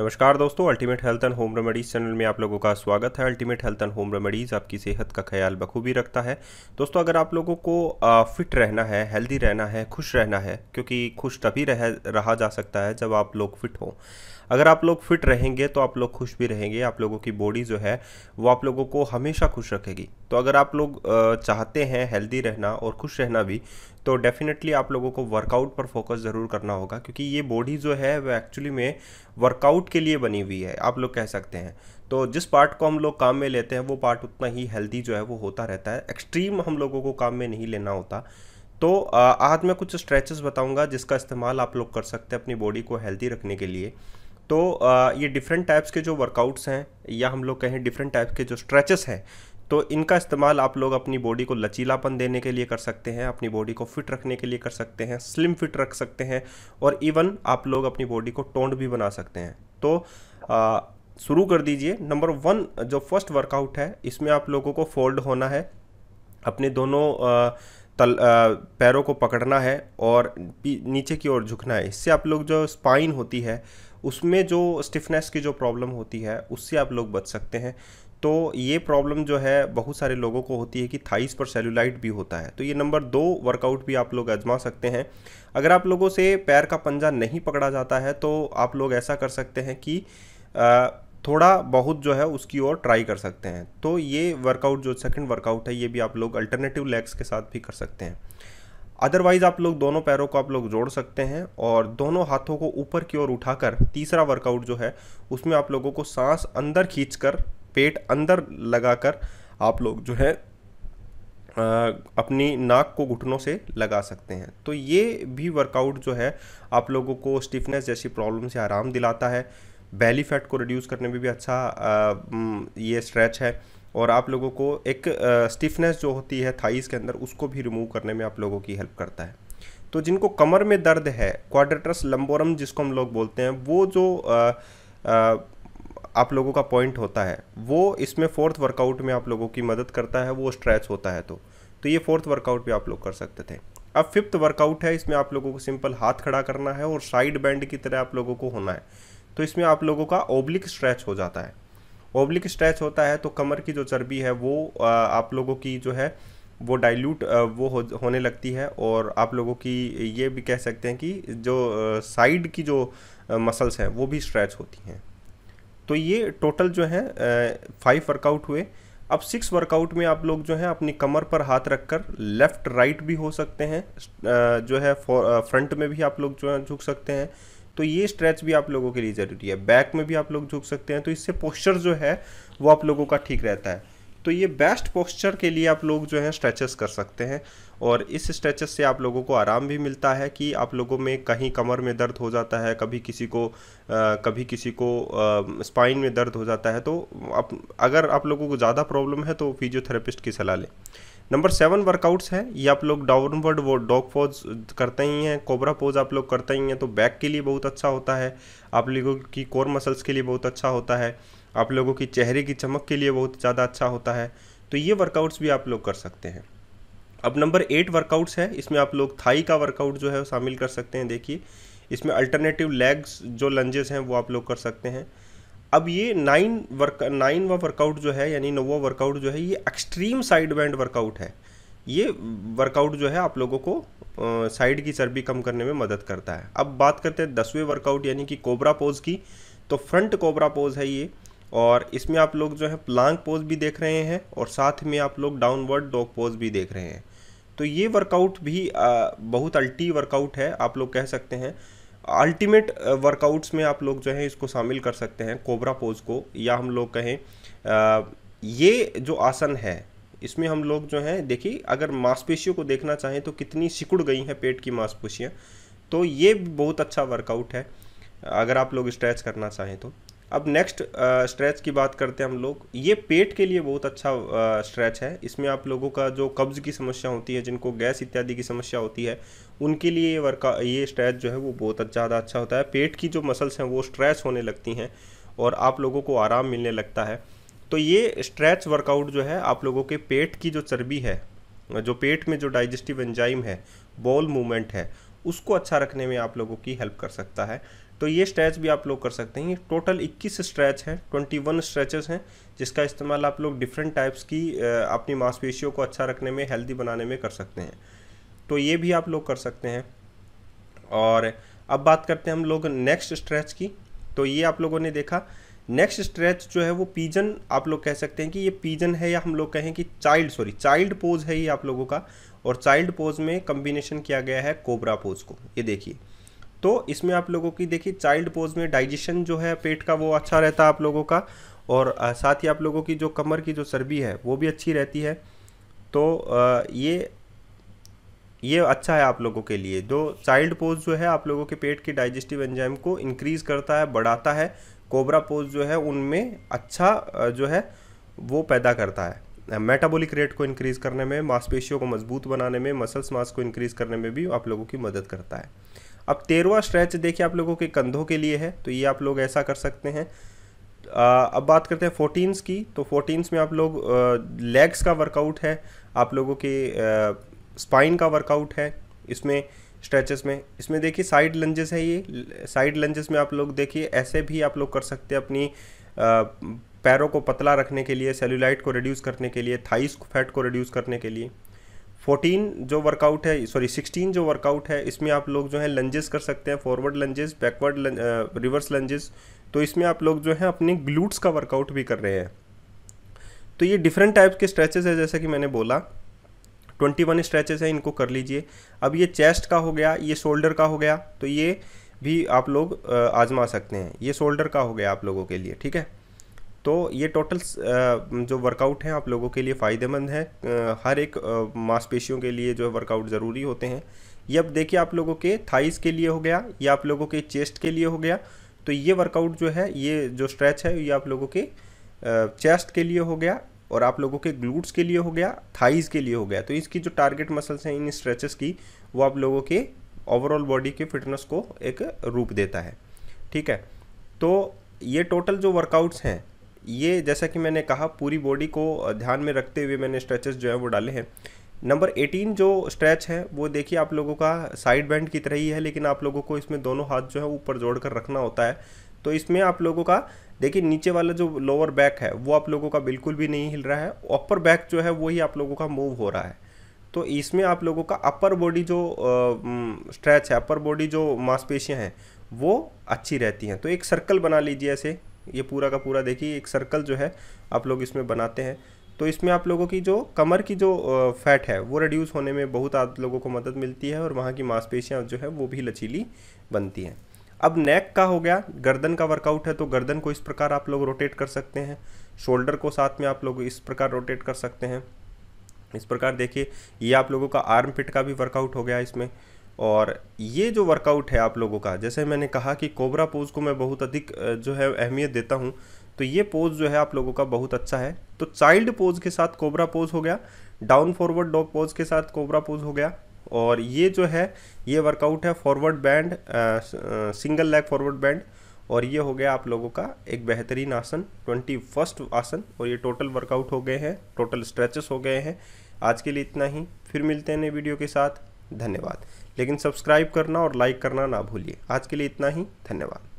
नमस्कार दोस्तों ultimate health and home remedies channel में आप लोगों का स्वागत है ultimate health and home remedies आपकी सेहत का ख्याल बखूबी रखता है दोस्तों अगर आप लोगों को फिट रहना है हेल्दी रहना है खुश रहना है क्योंकि खुश तभी रह रहा जा सकता है जब आप लोग फिट हों अगर आप लोग फिट रहेंगे तो आप लोग खुश भी रहेंगे आप लोगों की बॉडी जो है वो आप लोगों को हमेशा खुश रखेगी तो अगर आप लोग चाहते हैं हेल्दी रहना और खुश रहना भी तो डेफिनेटली आप लोगों को वर्कआउट पर फोकस ज़रूर करना होगा क्योंकि ये बॉडी जो है वह एक्चुअली में वर्कआउट के लिए बनी हुई है आप लोग कह सकते हैं तो जिस पार्ट को हम लोग काम में लेते हैं वो पार्ट उतना ही हेल्दी जो है वो होता रहता है एक्सट्रीम हम लोगों को काम में नहीं लेना होता तो आज मैं कुछ स्ट्रेचेस बताऊंगा जिसका इस्तेमाल आप लोग कर सकते हैं अपनी बॉडी को हेल्दी रखने के लिए तो ये डिफरेंट टाइप्स के जो वर्कआउट्स हैं या हम लोग कहें डिफरेंट टाइप्स के जो स्ट्रेचेस हैं तो इनका इस्तेमाल आप लोग अपनी बॉडी को लचीलापन देने के लिए कर सकते हैं अपनी बॉडी को फिट रखने के लिए कर सकते हैं स्लिम फिट रख सकते हैं और इवन आप लोग अपनी बॉडी को टोंड भी बना सकते हैं तो आ, शुरू कर दीजिए नंबर वन जो फर्स्ट वर्कआउट है इसमें आप लोगों को फोल्ड होना है अपने दोनों तल पैरों को पकड़ना है और नीचे की ओर झुकना है इससे आप लोग जो स्पाइन होती है उसमें जो स्टिफनेस की जो प्रॉब्लम होती है उससे आप लोग बच सकते हैं तो ये प्रॉब्लम जो है बहुत सारे लोगों को होती है कि थाइस पर सेलुलाइट भी होता है तो ये नंबर दो वर्कआउट भी आप लोग आजमा सकते हैं अगर आप लोगों से पैर का पंजा नहीं पकड़ा जाता है तो आप लोग ऐसा कर सकते हैं कि आ, थोड़ा बहुत जो है उसकी ओर ट्राई कर सकते हैं तो ये वर्कआउट जो सेकंड वर्कआउट है ये भी आप लोग अल्टरनेटिव लेग्स के साथ भी कर सकते हैं अदरवाइज़ आप लोग दोनों पैरों को आप लोग जोड़ सकते हैं और दोनों हाथों को ऊपर की ओर उठाकर तीसरा वर्कआउट जो है उसमें आप लोगों को सांस अंदर खींचकर पेट अंदर लगाकर आप लोग जो है अपनी नाक को घुटनों से लगा सकते हैं तो ये भी वर्कआउट जो है आप लोगों को स्टिफनेस जैसी प्रॉब्लम से आराम दिलाता है बैली फैट को रिड्यूस करने में भी अच्छा आ, ये स्ट्रेच है और आप लोगों को एक स्टिफनेस जो होती है थाइस के अंदर उसको भी रिमूव करने में आप लोगों की हेल्प करता है तो जिनको कमर में दर्द है क्वाड्रेटस लम्बोरम जिसको हम लोग बोलते हैं वो जो आ, आ, आप लोगों का पॉइंट होता है वो इसमें फोर्थ वर्कआउट में आप लोगों की मदद करता है वो स्ट्रेच होता है तो तो ये फोर्थ वर्कआउट भी आप लोग कर सकते थे अब फिफ्थ वर्कआउट है इसमें आप लोगों को सिंपल हाथ खड़ा करना है और साइड बैंड की तरह आप लोगों को होना है तो इसमें आप लोगों का ओब्लिक स्ट्रैच हो जाता है ओब्लिक स्ट्रैच होता है तो कमर की जो चर्बी है वो आप लोगों की जो है वो डाइल्यूट वो हो, होने लगती है और आप लोगों की ये भी कह सकते हैं कि जो साइड की जो मसल्स हैं वो भी स्ट्रैच होती हैं तो ये टोटल जो है फाइव वर्कआउट हुए अब सिक्स वर्कआउट में आप लोग जो है अपनी कमर पर हाथ रखकर लेफ़्ट राइट भी हो सकते हैं जो है फ्रंट में भी आप लोग जो है झुक सकते हैं तो ये स्ट्रेच भी आप लोगों के लिए ज़रूरी है बैक में भी आप लोग झुक सकते हैं तो इससे पोस्चर जो है वो आप लोगों का ठीक रहता है तो ये बेस्ट पोस्चर के लिए आप लोग जो है स्ट्रेचेस कर सकते हैं और इस स्ट्रेचेस से आप लोगों को आराम भी मिलता है कि आप लोगों में कहीं कमर में दर्द हो जाता है कभी किसी को आ, कभी किसी को स्पाइन में दर्द हो जाता है तो आप अगर आप लोगों को ज़्यादा प्रॉब्लम है तो फिजियोथेरेपिस्ट की सलाह लें नंबर सेवन वर्कआउट्स हैं ये आप लोग डाउनवर्ड वो डॉग पोज करते ही हैं कोबरा पोज आप लोग करते ही हैं तो बैक के लिए बहुत अच्छा होता है आप लोगों की कोर मसल्स के लिए बहुत अच्छा होता है आप लोगों की चेहरे की चमक के लिए बहुत ज़्यादा अच्छा होता है तो ये वर्कआउट्स भी आप लोग कर सकते हैं अब नंबर एट वर्कआउट्स है इसमें आप लोग थाई का वर्कआउट जो है शामिल कर सकते हैं देखिए इसमें अल्टरनेटिव लेग्स जो लंजेस हैं वो आप लोग कर सकते हैं अब ये नाइन वर्क नाइन व वर्कआउट जो है यानी नोवा वर्कआउट जो है ये एक्सट्रीम साइड बैंड वर्कआउट है ये वर्कआउट जो है आप लोगों को साइड की चर्बी कम करने में मदद करता है अब बात करते हैं दसवें वर्कआउट यानी कि कोबरा पोज की तो फ्रंट कोबरा पोज है ये और इसमें आप लोग जो है प्लांग पोज भी देख रहे हैं और साथ में आप लोग डाउनवर्ड डॉग पोज भी देख रहे हैं तो ये वर्कआउट भी आ, बहुत अल्टी वर्कआउट है आप लोग कह सकते हैं अल्टीमेट वर्कआउट्स में आप लोग जो है इसको शामिल कर सकते हैं कोबरा पोज को या हम लोग कहें आ, ये जो आसन है इसमें हम लोग जो हैं देखिए अगर मांसपेशियों को देखना चाहें तो कितनी सिकुड़ गई हैं पेट की मांसपेशियाँ तो ये बहुत अच्छा वर्कआउट है अगर आप लोग स्ट्रेच करना चाहें तो अब नेक्स्ट स्ट्रेच uh, की बात करते हैं हम लोग ये पेट के लिए बहुत अच्छा स्ट्रेच uh, है इसमें आप लोगों का जो कब्ज़ की समस्या होती है जिनको गैस इत्यादि की समस्या होती है उनके लिए ये वर्का uh, ये स्ट्रेच जो है वो बहुत अच्छा, ज़्यादा अच्छा होता है पेट की जो मसल्स हैं वो स्ट्रेच होने लगती हैं और आप लोगों को आराम मिलने लगता है तो ये स्ट्रेच वर्कआउट जो है आप लोगों के पेट की जो चर्बी है जो पेट में जो डाइजेस्टिव एंजाइम है बॉल मूवमेंट है उसको अच्छा रखने में आप लोगों की हेल्प कर सकता है तो ये स्ट्रेच भी आप लोग कर सकते हैं ये टोटल 21 स्ट्रेच हैं 21 स्ट्रेचेस हैं जिसका इस्तेमाल आप लोग डिफरेंट टाइप्स की अपनी मांसपेशियों को अच्छा रखने में हेल्दी बनाने में कर सकते हैं तो ये भी आप लोग कर सकते हैं और अब बात करते हैं हम लोग नेक्स्ट स्ट्रेच की तो ये आप लोगों ने देखा नेक्स्ट स्ट्रेच जो है वो पीजन आप लोग कह सकते हैं कि ये पीजन है या हम लोग कहें कि चाइल्ड सॉरी चाइल्ड पोज है ये आप लोगों का और चाइल्ड पोज में कम्बिनेशन किया गया है कोबरा पोज को ये देखिए तो इसमें आप लोगों की देखिए चाइल्ड पोज में डाइजेशन जो है पेट का वो अच्छा रहता है आप लोगों का और साथ ही आप लोगों की जो कमर की जो सर्बी है वो भी अच्छी रहती है तो ये ये अच्छा है आप लोगों के लिए जो चाइल्ड पोज जो है आप लोगों के पेट के डाइजेस्टिव एंजाइम को इंक्रीज़ करता है बढ़ाता है कोबरा पोज जो है उनमें अच्छा जो है वो पैदा करता है मेटाबॉलिक रेट को इंक्रीज़ करने में मांसपेशियों को मजबूत बनाने में मसल्स मास को इंक्रीज़ करने में भी आप लोगों की मदद करता है अब तेरवा स्ट्रेच देखिए आप लोगों के कंधों के लिए है तो ये आप लोग ऐसा कर सकते हैं अब बात करते हैं फोर्टीन्स की तो फोर्टीन्स में आप लोग लेग्स का वर्कआउट है आप लोगों के स्पाइन का वर्कआउट है इसमें स्ट्रेचेस में इसमें देखिए साइड लंजेस है ये साइड लंजेस में आप लोग देखिए ऐसे भी आप लोग कर सकते हैं अपनी आ, पैरों को पतला रखने के लिए सेलुलाइट को रिड्यूस करने के लिए थाइस फैट को रिड्यूस करने के लिए फोर्टीन जो वर्कआउट है सॉरी सिक्सटीन जो वर्कआउट है इसमें आप लोग जो है लंजेस कर सकते हैं forward lunges backward reverse lunges तो इसमें आप लोग जो है अपने ग्लूट्स का वर्कआउट भी कर रहे हैं तो ये डिफरेंट टाइप के स्ट्रेचेस है जैसे कि मैंने बोला ट्वेंटी वन स्ट्रेचेस हैं इनको कर लीजिए अब ये चेस्ट का हो गया ये शोल्डर का हो गया तो ये भी आप लोग आजमा सकते हैं ये शोल्डर का हो गया आप लोगों के लिए ठीक है तो ये टोटल जो वर्कआउट हैं आप लोगों के लिए फ़ायदेमंद हैं हर एक मांसपेशियों के लिए जो वर्कआउट ज़रूरी होते हैं ये अब देखिए आप लोगों के थाइस के लिए हो गया ये आप लोगों के चेस्ट के लिए हो गया तो ये वर्कआउट जो है ये जो स्ट्रेच है ये आप लोगों के चेस्ट के लिए हो गया और आप लोगों के ग्लूट्स के लिए हो गया थाइस के लिए हो गया तो इसकी जो टारगेट मसल्स हैं इन स्ट्रेचेस की वो आप लोगों के ओवरऑल बॉडी के फिटनेस को एक रूप देता है ठीक है तो ये टोटल जो वर्कआउट्स हैं ये जैसा कि मैंने कहा पूरी बॉडी को ध्यान में रखते हुए मैंने स्ट्रेचेस जो है वो डाले हैं नंबर 18 जो स्ट्रेच है वो देखिए आप लोगों का साइड बैंड की तरह ही है लेकिन आप लोगों को इसमें दोनों हाथ जो है ऊपर जोड़ कर रखना होता है तो इसमें आप लोगों का देखिए नीचे वाला जो लोअर बैक है वो आप लोगों का बिल्कुल भी नहीं हिल रहा है अपर बैक जो है वही आप लोगों का मूव हो रहा है तो इसमें आप लोगों का अपर बॉडी जो स्ट्रेच है अपर बॉडी जो मांसपेशियाँ हैं वो अच्छी रहती हैं तो एक सर्कल बना लीजिए ऐसे ये पूरा का पूरा देखिए एक सर्कल जो है आप लोग इसमें बनाते हैं तो इसमें आप लोगों की जो कमर की जो फैट है वो रिड्यूस होने में बहुत आप लोगों को मदद मिलती है और वहाँ की मांसपेशियाँ जो है वो भी लचीली बनती हैं अब नेक का हो गया गर्दन का वर्कआउट है तो गर्दन को इस प्रकार आप लोग रोटेट कर सकते हैं शोल्डर को साथ में आप लोग इस प्रकार रोटेट कर सकते हैं इस प्रकार देखिए ये आप लोगों का आर्म पिट का भी वर्कआउट हो गया इसमें और ये जो वर्कआउट है आप लोगों का जैसे मैंने कहा कि कोबरा पोज़ को मैं बहुत अधिक जो है अहमियत देता हूँ तो ये पोज़ जो है आप लोगों का बहुत अच्छा है तो चाइल्ड पोज़ के साथ कोबरा पोज़ हो गया डाउन फॉरवर्ड डॉग पोज़ के साथ कोबरा पोज़ हो गया और ये जो है ये वर्कआउट है forward bend single leg forward bend और ये हो गया आप लोगों का एक बेहतरीन आसन ट्वेंटी फर्स्ट आसन और ये टोटल वर्कआउट हो गए हैं टोटल स्ट्रेचेस हो गए हैं आज के लिए इतना ही फिर मिलते हैं नए वीडियो के साथ धन्यवाद लेकिन सब्सक्राइब करना और लाइक करना ना भूलिए आज के लिए इतना ही धन्यवाद